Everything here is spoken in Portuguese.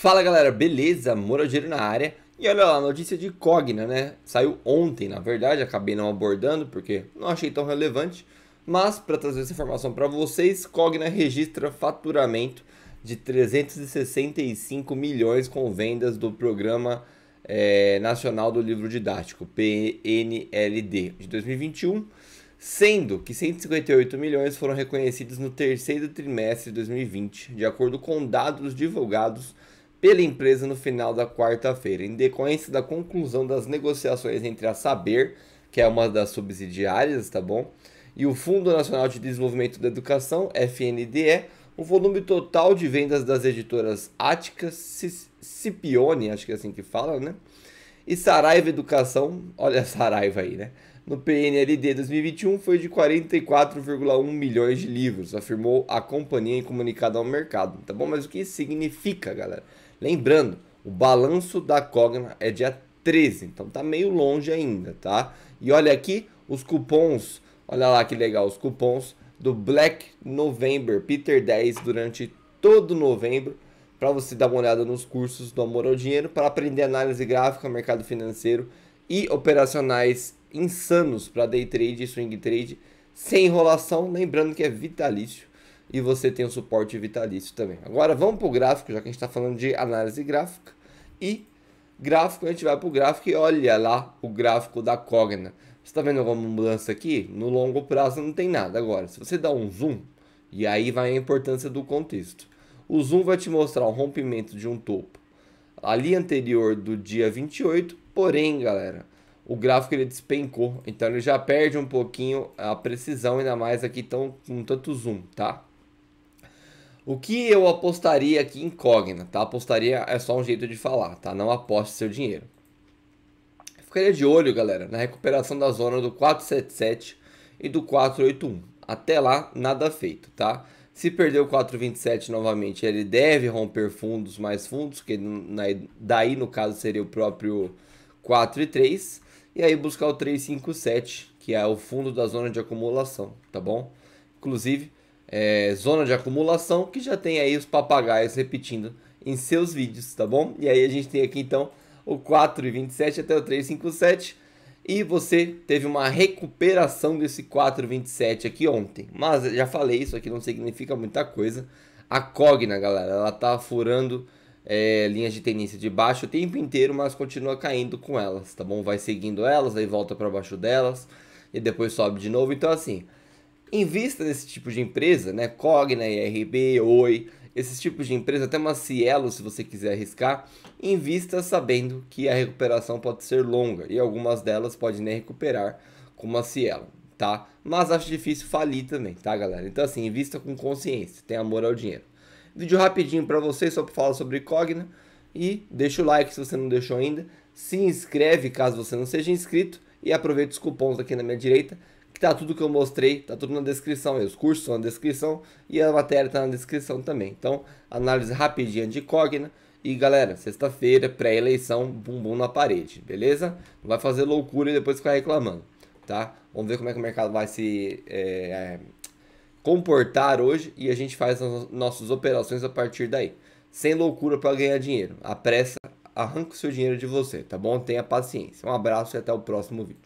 Fala galera, beleza? Moradeiro na área. E olha lá, notícia de Cogna, né? Saiu ontem, na verdade, acabei não abordando porque não achei tão relevante. Mas, para trazer essa informação para vocês, Cogna registra faturamento de 365 milhões com vendas do Programa é, Nacional do Livro Didático, PNLD, de 2021, sendo que 158 milhões foram reconhecidos no terceiro trimestre de 2020, de acordo com dados divulgados pela empresa no final da quarta-feira, em decorrência da conclusão das negociações entre a Saber, que é uma das subsidiárias, tá bom? E o Fundo Nacional de Desenvolvimento da Educação, FNDE, o volume total de vendas das editoras Ática, Cipione, acho que é assim que fala, né? E Saraiva Educação, olha a Saraiva aí, né? no PNLD 2021 foi de 44,1 milhões de livros, afirmou a companhia em comunicado ao mercado. Tá bom? Mas o que isso significa, galera? Lembrando, o balanço da Cogna é dia 13, então tá meio longe ainda, tá? E olha aqui os cupons, olha lá que legal, os cupons do Black November, Peter 10 durante todo novembro, para você dar uma olhada nos cursos do Amor ao Dinheiro, para aprender análise gráfica, mercado financeiro e operacionais insanos para day trade e swing trade sem enrolação, lembrando que é vitalício e você tem o suporte vitalício também. Agora vamos para o gráfico, já que a gente está falando de análise gráfica e gráfico, a gente vai para o gráfico e olha lá o gráfico da Cogna. Você está vendo alguma mudança aqui? No longo prazo não tem nada. Agora, se você dá um zoom, e aí vai a importância do contexto. O zoom vai te mostrar o rompimento de um topo ali anterior do dia 28, porém, galera, o gráfico ele despencou, então ele já perde um pouquinho a precisão, ainda mais aqui tão, com tanto zoom, tá? O que eu apostaria aqui incógnita, tá? Apostaria é só um jeito de falar, tá? Não aposte seu dinheiro. Eu ficaria de olho, galera, na recuperação da zona do 477 e do 481. Até lá, nada feito, tá? Se perder o 4,27 novamente, ele deve romper fundos mais fundos, que daí no caso seria o próprio 4,3, e aí buscar o 3,57, que é o fundo da zona de acumulação, tá bom? Inclusive, é, zona de acumulação que já tem aí os papagaios repetindo em seus vídeos, tá bom? E aí a gente tem aqui então o 4,27 até o 3,57 e você teve uma recuperação desse 4,27 aqui ontem. Mas já falei, isso aqui não significa muita coisa. A Cogna, galera, ela tá furando é, linhas de tendência de baixo o tempo inteiro, mas continua caindo com elas, tá bom? Vai seguindo elas, aí volta para baixo delas e depois sobe de novo. Então, assim, em vista desse tipo de empresa, né? Cogna, IRB, Oi, esses tipos de empresa, até uma Cielo, se você quiser arriscar, invista sabendo que a recuperação pode ser longa e algumas delas podem nem recuperar como a Cielo, tá? Mas acho difícil falir também, tá, galera? Então, assim, invista com consciência, tenha amor ao dinheiro. Vídeo rapidinho para vocês, só para falar sobre Cogna. E deixa o like se você não deixou ainda. Se inscreve caso você não seja inscrito. E aproveita os cupons aqui na minha direita que tá tudo que eu mostrei, tá tudo na descrição, os cursos estão na descrição e a matéria tá na descrição também. Então, análise rapidinha de cogna. E galera, sexta-feira, pré-eleição, bumbum na parede, beleza? Não vai fazer loucura e depois ficar reclamando, tá? Vamos ver como é que o mercado vai se é, é, comportar hoje e a gente faz as nossas operações a partir daí. Sem loucura para ganhar dinheiro. A pressa arranca o seu dinheiro de você, tá bom? Tenha paciência. Um abraço e até o próximo vídeo.